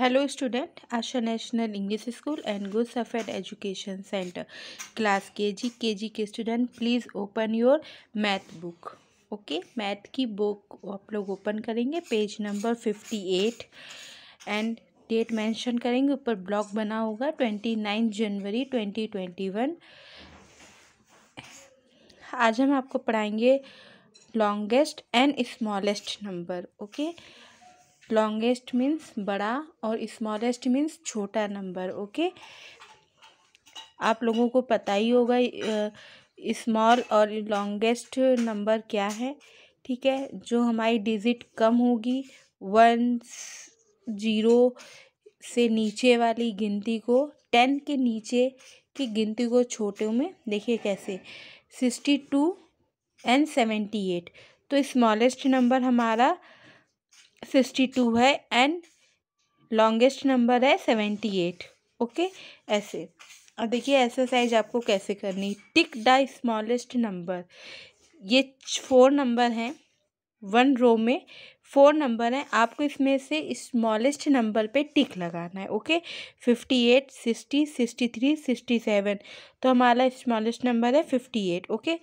hello student Asha national English school and good shepherd education centre class KG KG के student please open your math book okay math की book आप लोग open करेंगे page number fifty eight and date mention करेंगे ऊपर block बना होगा twenty nine जनवरी ट्वेंटी ट्वेंटी वन आज हम आपको पढ़ाएंगे longest and smallest number okay longest means बड़ा और स्मॉलेस्ट मीन्स छोटा नंबर ओके आप लोगों को पता ही होगा स्मॉल और लॉन्गेस्ट नंबर क्या है ठीक है जो हमारी डिजिट कम होगी वन जीरो से नीचे वाली गिनती को टेन के नीचे की गिनती को छोटे में देखिए कैसे sixty two and seventy eight तो स्मॉलेस्ट नंबर हमारा सिक्सटी टू है एंड लॉन्गेस्ट नंबर है सेवेंटी एट ओके ऐसे और देखिए एक्सरसाइज आपको कैसे करनी टिक द स्मॉलेस्ट नंबर ये फोर नंबर हैं वन रो में फोर नंबर हैं आपको इसमें से स्मॉलेस्ट नंबर पे टिक लगाना है okay fifty eight sixty sixty three sixty seven तो हमारा स्मॉलेस्ट नंबर है फिफ्टी एट ओके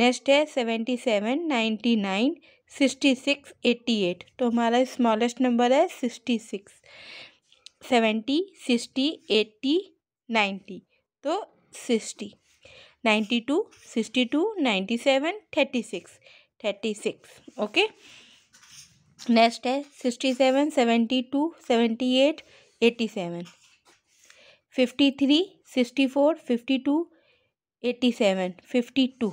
नेक्स्ट है seventy seven ninety nine sixty six eighty eight तो हमारा स्मॉलेस्ट नंबर है sixty six seventy sixty eighty ninety तो sixty ninety two sixty two ninety seven thirty six thirty six okay next है sixty seven seventy two seventy eight eighty seven fifty three sixty four fifty to eighty seven fifty two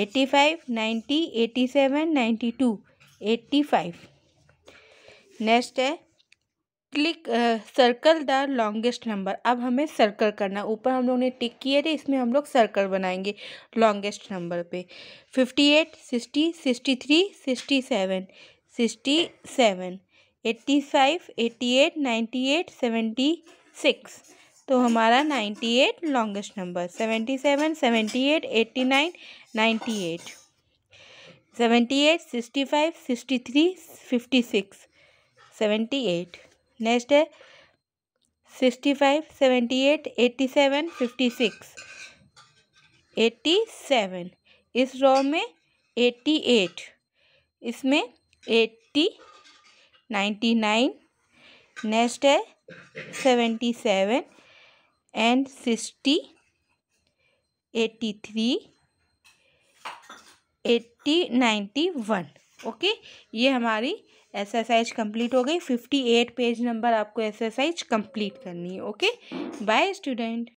eighty five ninety eighty seven ninety two eighty five next है click circle the longest number अब हमें circle करना ऊपर हम लोग ने टिक किए थे इसमें हम लोग सर्कल बनाएंगे लॉन्गेस्ट नंबर पे fifty eight sixty sixty three sixty seven sixty seven eighty five eighty eight ninety eight seventy six तो हमारा ninety eight longest number seventy seven seventy eight eighty nine ninety eight seventy eight sixty five sixty three fifty six seventy eight next है sixty five seventy eight eighty seven fifty six eighty seven इस row में eighty eight इसमें eighty ninety nine next है seventy seven and three eighty ninety one okay ये हमारी exercise complete हो गई fifty eight page number आपको exercise complete करनी है ओके बाय स्टूडेंट